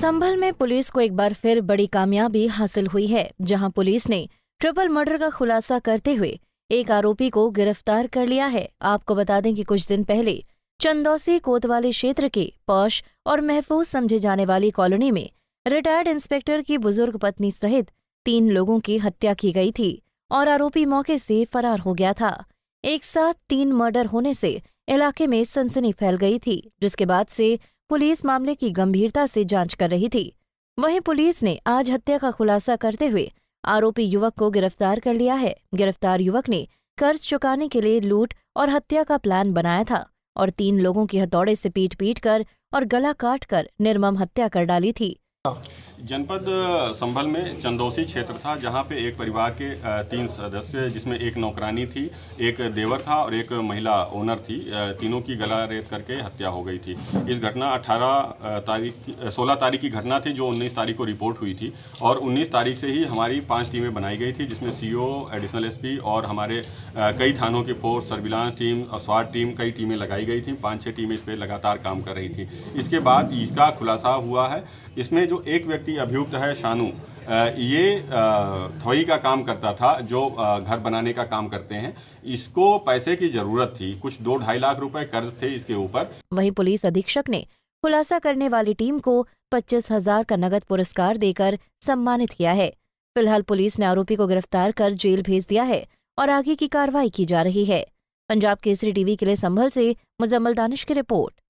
संभल में पुलिस को एक बार फिर बड़ी कामयाबी हासिल हुई है जहां पुलिस ने ट्रिपल मर्डर का खुलासा करते हुए एक आरोपी को गिरफ्तार कर लिया है आपको बता दें कि कुछ दिन पहले चंदौसी कोतवाली क्षेत्र के पौश और महफूज समझे जाने वाली कॉलोनी में रिटायर्ड इंस्पेक्टर की बुजुर्ग पत्नी सहित तीन लोगों की हत्या की गई थी और आरोपी मौके से फरार हो गया था एक साथ तीन मर्डर होने से इलाके में सनसनी फैल गई थी जिसके बाद से पुलिस मामले की गंभीरता से जांच कर रही थी वहीं पुलिस ने आज हत्या का खुलासा करते हुए आरोपी युवक को गिरफ्तार कर लिया है गिरफ्तार युवक ने कर्ज चुकाने के लिए लूट और हत्या का प्लान बनाया था और तीन लोगों की हथौड़े से पीट पीट कर और गला काट कर निर्मम हत्या कर डाली थी जनपद संभल में चंदौसी क्षेत्र था जहां पे एक परिवार के तीन सदस्य जिसमें एक नौकरानी थी एक देवर था और एक महिला ओनर थी तीनों की गला रेत करके हत्या हो गई थी इस घटना 18 तारीख 16 तारीख की घटना थी जो 19 तारीख को रिपोर्ट हुई थी और 19 तारीख से ही हमारी पांच टीमें बनाई गई थी जिसमें सी एडिशनल एस और हमारे कई थानों की फोर्स सर्विलांस टीम और स्वाद टीम कई टीमें लगाई गई थी पाँच छः टीमें इस पर लगातार काम कर रही थी इसके बाद इसका खुलासा हुआ है इसमें जो एक व्यक्ति व्यक्ति अभियुक्त है शानू ये थोई का काम करता था जो घर बनाने का काम करते हैं इसको पैसे की जरूरत थी कुछ दो ढाई लाख रुपए कर्ज थे इसके ऊपर वहीं पुलिस अधीक्षक ने खुलासा करने वाली टीम को पच्चीस हजार का नगद पुरस्कार देकर सम्मानित किया है फिलहाल पुलिस ने आरोपी को गिरफ्तार कर जेल भेज दिया है और आगे की कार्रवाई की जा रही है पंजाब केसरी टीवी के लिए संभल से मुजम्मल दानिश की रिपोर्ट